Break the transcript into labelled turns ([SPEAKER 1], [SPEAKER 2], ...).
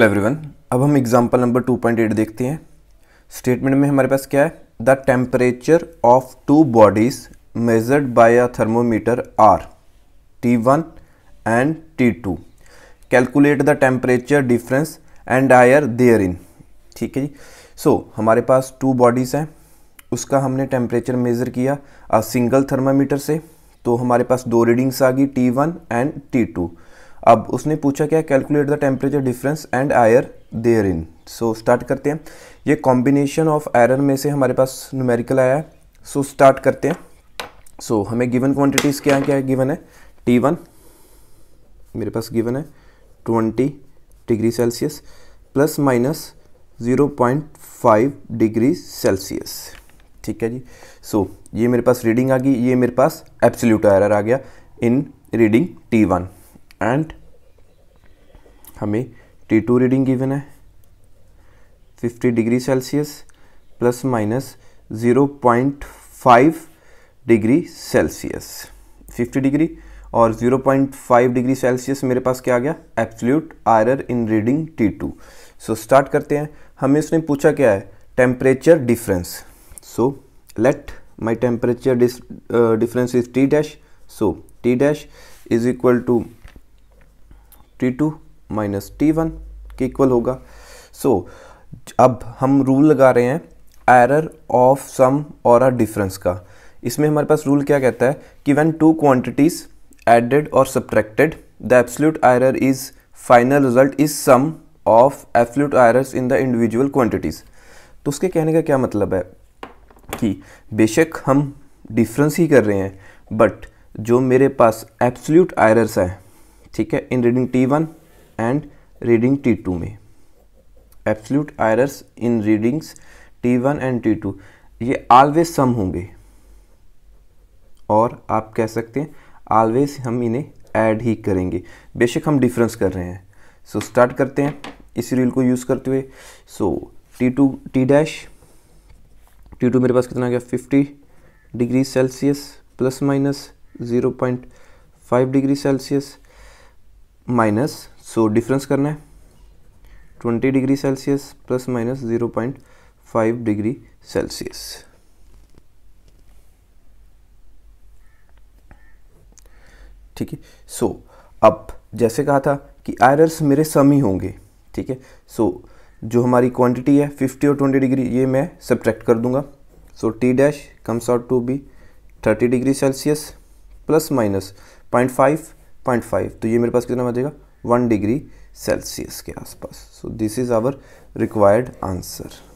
[SPEAKER 1] hello everyone अब हम example number 2.8 देखते हैं स्टेटमेंट में हमारे पास क्या है the temperature of two bodies measured by a thermometer are T one and T two calculate the temperature difference and error therein ठीक है जी सो so, हमारे पास टू बॉडीज़ हैं उसका हमने टेम्परेचर मेज़र किया अ सिंगल थर्मामीटर से तो हमारे पास दो रीडिंग्स आ गई T one and T two अब उसने पूछा क्या calculate the temperature difference and error therein so start करते हैं ये कॉम्बिनेशन ऑफ आयरन में से हमारे पास न्यूमेरिकल आया है सो so, स्टार्ट करते हैं सो so, हमें गिवन क्वांटिटीज़ क्या क्या गिवन है टी वन मेरे पास गिवन है twenty degree Celsius plus minus zero point five degree Celsius ठीक है जी सो so, ये मेरे पास रीडिंग आ गई ये मेरे पास एब्सोल्यूट एरर आ गया in reading T one and हमें टी टू रीडिंग गिवन है 50 degree Celsius plus minus 0.5 degree Celsius 50 degree और 0.5 डिग्री सेल्सियस मेरे पास क्या आ गया absolute error in reading T two so start करते हैं हमें उसने पूछा क्या है temperature difference so let my temperature difference is T dash so T dash is equal to T two minus T one के इक्वल होगा सो so, अब हम रूल लगा रहे हैं एरर ऑफ सम और अ डिफरेंस का इसमें हमारे पास रूल क्या कहता है कि व्हेन टू क्वांटिटीज एडेड और subtracted the absolute error is final result is sum of absolute errors in the individual quantities तो उसके कहने का क्या मतलब है कि बेशक हम डिफरेंस ही कर रहे हैं बट जो मेरे पास एब्सोल्यूट एरर्स हैं ठीक है in reading T one and reading T two में absolute errors in readings T one and T two ये ऑलवेज सम होंगे और आप कह सकते हैं ऑलवेज हम इन्हें ऐड ही करेंगे बेशक हम डिफरेंस कर रहे हैं सो so, स्टार्ट करते हैं इस रील को यूज़ करते हुए so T two T dash T two मेरे पास कितना गया fifty degree Celsius plus minus zero point five degree Celsius minus so difference करना है twenty degree Celsius plus minus zero point five degree Celsius ठीक है सो अब जैसे कहा था कि आयरस मेरे सम ही होंगे ठीक है सो जो हमारी क्वांटिटी है 50 और 20 डिग्री ये मैं सब्ट्रैक्ट कर दूंगा so T dash comes out to be 30 degree Celsius plus minus point five point five तो ये मेरे पास कितना आ जाएगा वन डिग्री सेल्सियस के आसपास so this is our required answer